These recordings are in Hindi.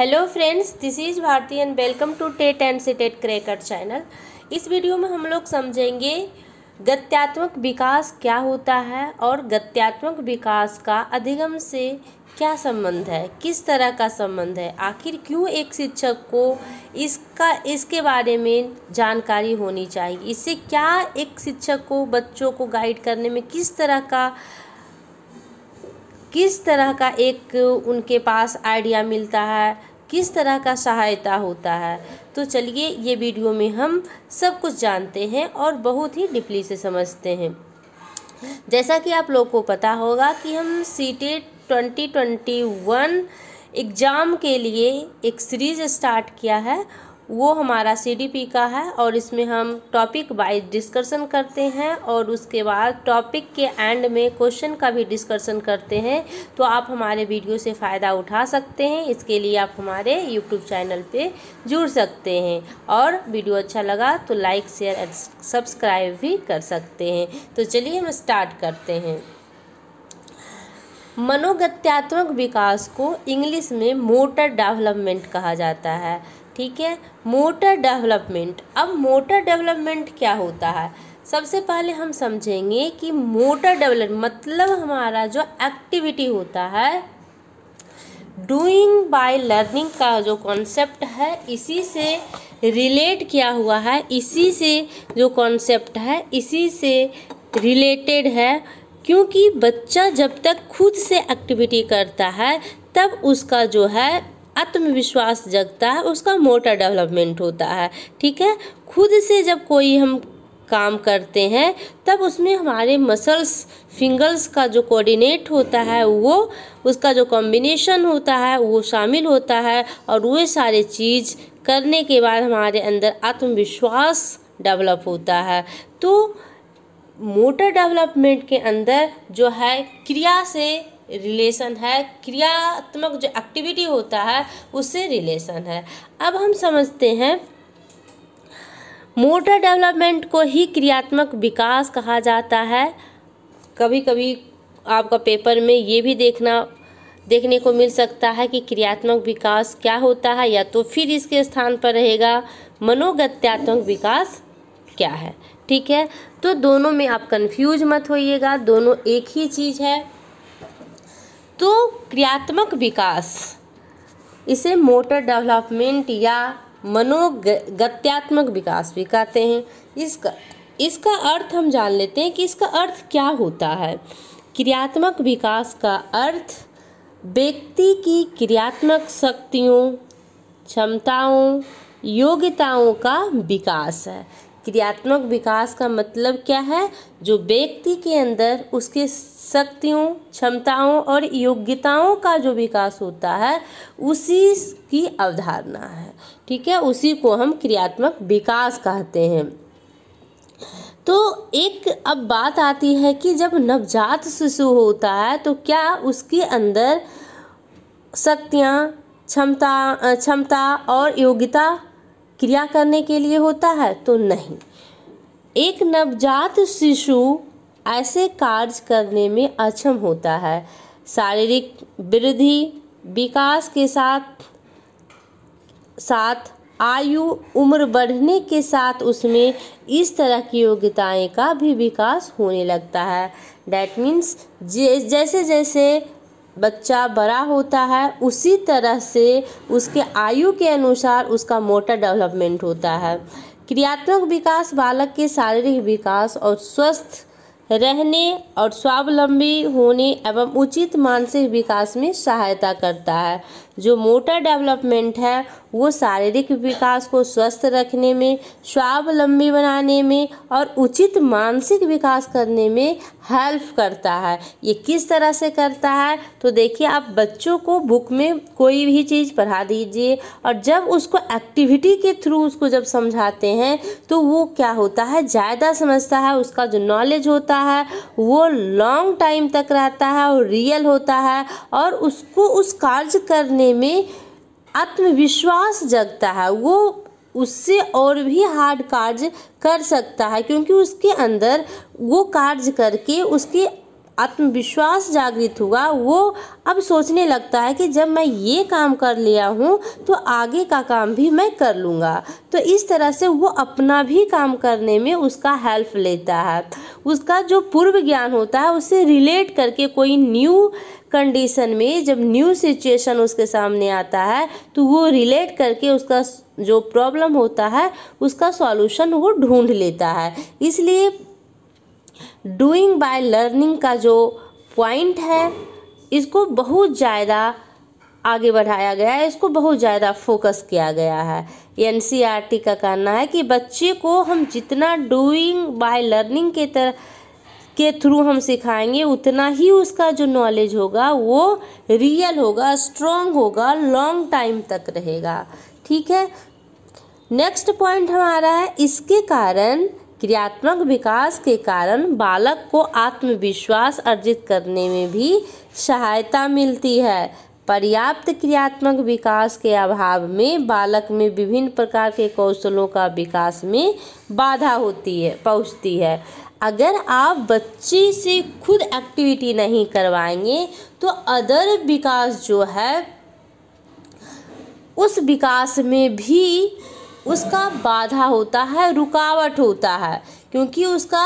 hello friends this is Bharti and welcome to TET and CTET cracker channel इस वीडियो में हम लोग समझेंगे गत्यात्मक विकास क्या होता है और गत्यात्मक विकास का अधिगम से क्या संबंध है किस तरह का संबंध है आखिर क्यों एक शिक्षक को इसका इसके बारे में जानकारी होनी चाहिए इससे क्या एक शिक्षक को बच्चों को गाइड करने में किस तरह का किस तरह का एक उनके पास आइडिया मिलता है किस तरह का सहायता होता है तो चलिए ये वीडियो में हम सब कुछ जानते हैं और बहुत ही डिपली से समझते हैं जैसा कि आप लोग को पता होगा कि हम C T twenty twenty one exam के लिए एक सीरीज़ स्टार्ट किया है वो हमारा सी का है और इसमें हम टॉपिक वाइज डिस्कशन करते हैं और उसके बाद टॉपिक के एंड में क्वेश्चन का भी डिस्कशन करते हैं तो आप हमारे वीडियो से फ़ायदा उठा सकते हैं इसके लिए आप हमारे यूट्यूब चैनल पे जुड़ सकते हैं और वीडियो अच्छा लगा तो लाइक शेयर एंड सब्सक्राइब भी कर सकते हैं तो चलिए हम स्टार्ट करते हैं मनोगत्यात्मक विकास को इंग्लिश में मोटर डेवलपमेंट कहा जाता है ठीक है मोटर डेवलपमेंट अब मोटर डेवलपमेंट क्या होता है सबसे पहले हम समझेंगे कि मोटर डेवलप मतलब हमारा जो एक्टिविटी होता है डूइंग बाय लर्निंग का जो कॉन्सेप्ट है इसी से रिलेट किया हुआ है इसी से जो कॉन्सेप्ट है इसी से रिलेटेड है क्योंकि बच्चा जब तक खुद से एक्टिविटी करता है तब उसका जो है आत्मविश्वास जगता है उसका मोटर डेवलपमेंट होता है ठीक है खुद से जब कोई हम काम करते हैं तब उसमें हमारे मसल्स फिंगर्स का जो कोऑर्डिनेट होता है वो उसका जो कॉम्बिनेशन होता है वो शामिल होता है और वे सारे चीज़ करने के बाद हमारे अंदर आत्मविश्वास डेवलप होता है तो मोटर डेवलपमेंट के अंदर जो है क्रिया से रिलेशन है क्रियात्मक जो एक्टिविटी होता है उससे रिलेशन है अब हम समझते हैं मोटर डेवलपमेंट को ही क्रियात्मक विकास कहा जाता है कभी कभी आपका पेपर में ये भी देखना देखने को मिल सकता है कि क्रियात्मक विकास क्या होता है या तो फिर इसके स्थान पर रहेगा मनोगत्यात्मक विकास क्या है ठीक है तो दोनों में आप कंफ्यूज मत होइएगा दोनों एक ही चीज़ है तो क्रियात्मक विकास इसे मोटर डेवलपमेंट या मनोगत्यात्मक विकास भी कहते हैं इसका इसका अर्थ हम जान लेते हैं कि इसका अर्थ क्या होता है क्रियात्मक विकास का अर्थ व्यक्ति की क्रियात्मक शक्तियों क्षमताओं योग्यताओं का विकास है क्रियात्मक विकास का मतलब क्या है जो व्यक्ति के अंदर उसके शक्तियों क्षमताओं और योग्यताओं का जो विकास होता है उसी की अवधारणा है ठीक है उसी को हम क्रियात्मक विकास कहते हैं तो एक अब बात आती है कि जब नवजात शिशु होता है तो क्या उसके अंदर शक्तियाँ क्षमता क्षमता और योग्यता क्रिया करने के लिए होता है तो नहीं एक नवजात शिशु ऐसे कार्य करने में अक्षम होता है शारीरिक वृद्धि विकास के साथ साथ आयु उम्र बढ़ने के साथ उसमें इस तरह की योग्यताएं का भी विकास होने लगता है डैट मीन्स जैसे जैसे बच्चा बड़ा होता है उसी तरह से उसके आयु के अनुसार उसका मोटर डेवलपमेंट होता है क्रियात्मक विकास बालक के शारीरिक विकास और स्वस्थ रहने और स्वावलंबी होने एवं उचित मानसिक विकास में सहायता करता है जो मोटर डेवलपमेंट है वो शारीरिक विकास को स्वस्थ रखने में स्वावलंबी बनाने में और उचित मानसिक विकास करने में हेल्प करता है ये किस तरह से करता है तो देखिए आप बच्चों को बुक में कोई भी चीज़ पढ़ा दीजिए और जब उसको एक्टिविटी के थ्रू उसको जब समझाते हैं तो वो क्या होता है ज़्यादा समझता है उसका जो नॉलेज होता है वो लॉन्ग टाइम तक रहता है और रियल होता है और उसको उस कार्य करने करने में आत्मविश्वास जगता है वो उससे और भी हार्ड कार्य कर सकता है क्योंकि उसके अंदर वो कार्य करके उसके आत्मविश्वास जागृत हुआ वो अब सोचने लगता है कि जब मैं ये काम कर लिया हूँ तो आगे का काम भी मैं कर लूँगा तो इस तरह से वो अपना भी काम करने में उसका हेल्प लेता है उसका जो पूर्व ज्ञान होता है उसे रिलेट करके कोई न्यू कंडीशन में जब न्यू सिचुएशन उसके सामने आता है तो वो रिलेट करके उसका जो प्रॉब्लम होता है उसका सॉल्यूशन वो ढूंढ लेता है इसलिए डूइंग बाय लर्निंग का जो पॉइंट है इसको बहुत ज़्यादा आगे बढ़ाया गया है इसको बहुत ज़्यादा फोकस किया गया है एन e का कहना है कि बच्चे को हम जितना डूइंग बाय लर्निंग के तरह के थ्रू हम सिखाएंगे उतना ही उसका जो नॉलेज होगा वो रियल होगा स्ट्रॉन्ग होगा लॉन्ग टाइम तक रहेगा ठीक है नेक्स्ट पॉइंट हमारा है इसके कारण क्रियात्मक विकास के कारण बालक को आत्मविश्वास अर्जित करने में भी सहायता मिलती है पर्याप्त क्रियात्मक विकास के अभाव में बालक में विभिन्न प्रकार के कौशलों का विकास में बाधा होती है पहुँचती है अगर आप बच्चे से खुद एक्टिविटी नहीं करवाएंगे तो अदर विकास जो है उस विकास में भी उसका बाधा होता है रुकावट होता है क्योंकि उसका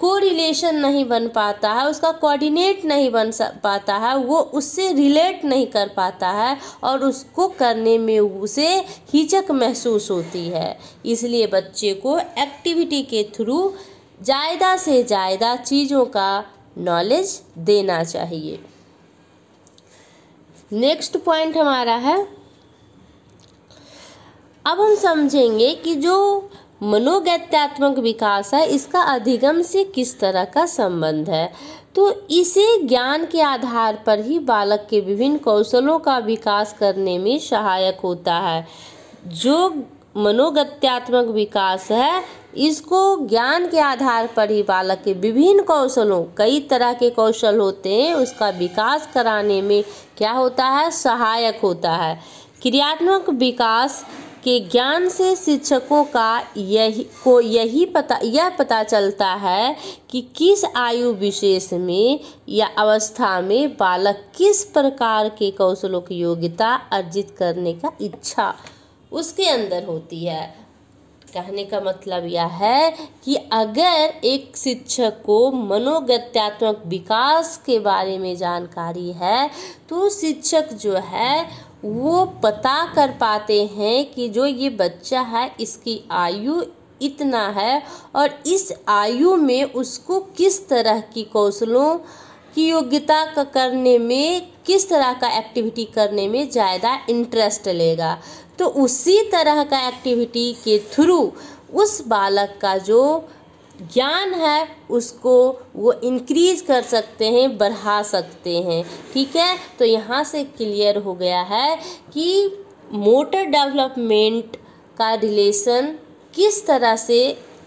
को रिलेशन नहीं बन पाता है उसका कोऑर्डिनेट नहीं बन पाता है वो उससे रिलेट नहीं कर पाता है और उसको करने में उसे हिचक महसूस होती है इसलिए बच्चे को एक्टिविटी के थ्रू ज़्यादा से ज़्यादा चीज़ों का नॉलेज देना चाहिए नेक्स्ट पॉइंट हमारा है अब हम समझेंगे कि जो मनोगत्यात्मक विकास है इसका अधिगम से किस तरह का संबंध है तो इसे ज्ञान के आधार पर ही बालक के विभिन्न कौशलों का विकास करने में सहायक होता है जो मनोगत्यात्मक विकास है इसको ज्ञान के आधार पर ही बालक के विभिन्न कौशलों कई तरह के कौशल होते हैं उसका विकास कराने में क्या होता है सहायक होता है क्रियात्मक विकास के ज्ञान से शिक्षकों का यही को यही पता यह पता चलता है कि किस आयु विशेष में या अवस्था में बालक किस प्रकार के कौशलों की योग्यता अर्जित करने का इच्छा उसके अंदर होती है कहने का मतलब यह है कि अगर एक शिक्षक को मनोगत्यात्मक विकास के बारे में जानकारी है तो शिक्षक जो है वो पता कर पाते हैं कि जो ये बच्चा है इसकी आयु इतना है और इस आयु में उसको किस तरह की कौशलों की योग्यता करने में किस तरह का एक्टिविटी करने में ज़्यादा इंटरेस्ट लेगा तो उसी तरह का एक्टिविटी के थ्रू उस बालक का जो ज्ञान है उसको वो इंक्रीज कर सकते हैं बढ़ा सकते हैं ठीक है तो यहाँ से क्लियर हो गया है कि मोटर डेवलपमेंट का रिलेशन किस तरह से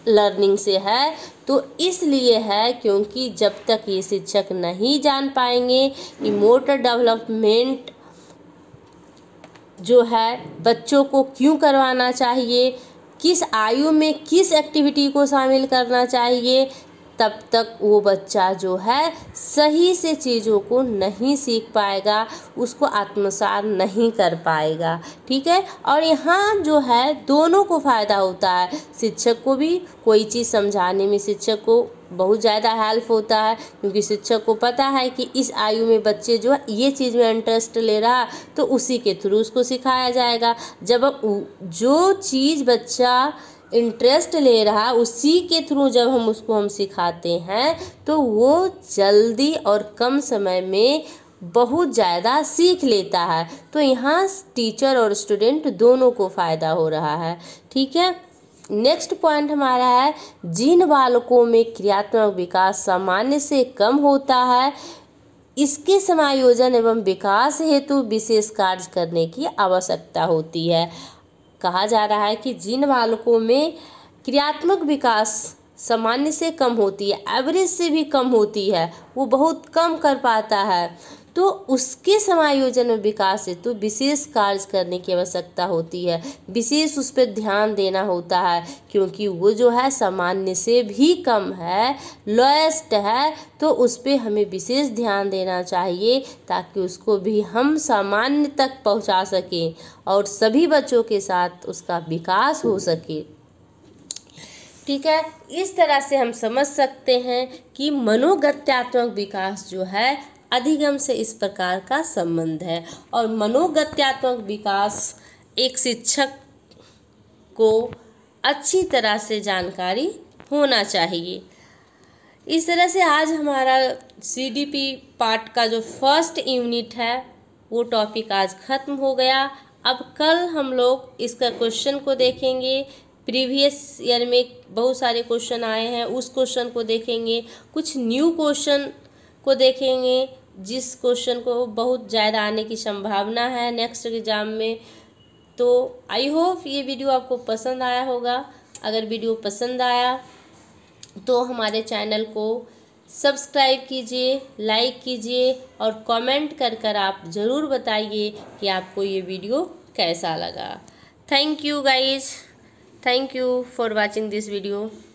लर्निंग से है तो इसलिए है क्योंकि जब तक ये शिक्षक नहीं जान पाएंगे कि मोटर डेवलपमेंट जो है बच्चों को क्यों करवाना चाहिए किस आयु में किस एक्टिविटी को शामिल करना चाहिए तब तक वो बच्चा जो है सही से चीज़ों को नहीं सीख पाएगा उसको आत्मसात नहीं कर पाएगा ठीक है और यहाँ जो है दोनों को फ़ायदा होता है शिक्षक को भी कोई चीज़ समझाने में शिक्षक को बहुत ज़्यादा हेल्प होता है क्योंकि शिक्षक को पता है कि इस आयु में बच्चे जो है ये चीज़ में इंटरेस्ट ले रहा तो उसी के थ्रू उसको सिखाया जाएगा जब जो चीज़ बच्चा इंटरेस्ट ले रहा है उसी के थ्रू जब हम उसको हम सिखाते हैं तो वो जल्दी और कम समय में बहुत ज़्यादा सीख लेता है तो यहाँ टीचर और स्टूडेंट दोनों को फ़ायदा हो रहा है ठीक है नेक्स्ट पॉइंट हमारा है जिन बालकों में क्रियात्मक विकास सामान्य से कम होता है इसके समायोजन एवं विकास हेतु विशेष कार्य करने की आवश्यकता होती है कहा जा रहा है कि जिन बालकों में क्रियात्मक विकास सामान्य से कम होती है एवरेज से भी कम होती है वो बहुत कम कर पाता है तो उसके समायोजन में विकास हेतु विशेष कार्य करने की आवश्यकता होती है विशेष उस पर ध्यान देना होता है क्योंकि वो जो है सामान्य से भी कम है लोएस्ट है तो उस पर हमें विशेष ध्यान देना चाहिए ताकि उसको भी हम सामान्य तक पहुंचा सकें और सभी बच्चों के साथ उसका विकास हो सके ठीक है इस तरह से हम समझ सकते हैं कि मनोगत्यात्मक विकास जो है अधिगम से इस प्रकार का संबंध है और मनोगत्यात्मक विकास एक शिक्षक को अच्छी तरह से जानकारी होना चाहिए इस तरह से आज हमारा सीडीपी पार्ट का जो फर्स्ट यूनिट है वो टॉपिक आज ख़त्म हो गया अब कल हम लोग इसका क्वेश्चन को देखेंगे प्रीवियस ईयर में बहुत सारे क्वेश्चन आए हैं उस क्वेश्चन को देखेंगे कुछ न्यू क्वेश्चन को देखेंगे जिस क्वेश्चन को बहुत ज़्यादा आने की संभावना है नेक्स्ट एग्ज़ाम में तो आई होप ये वीडियो आपको पसंद आया होगा अगर वीडियो पसंद आया तो हमारे चैनल को सब्सक्राइब कीजिए लाइक कीजिए और कमेंट कर कर आप ज़रूर बताइए कि आपको ये वीडियो कैसा लगा thank you guys thank you for watching this video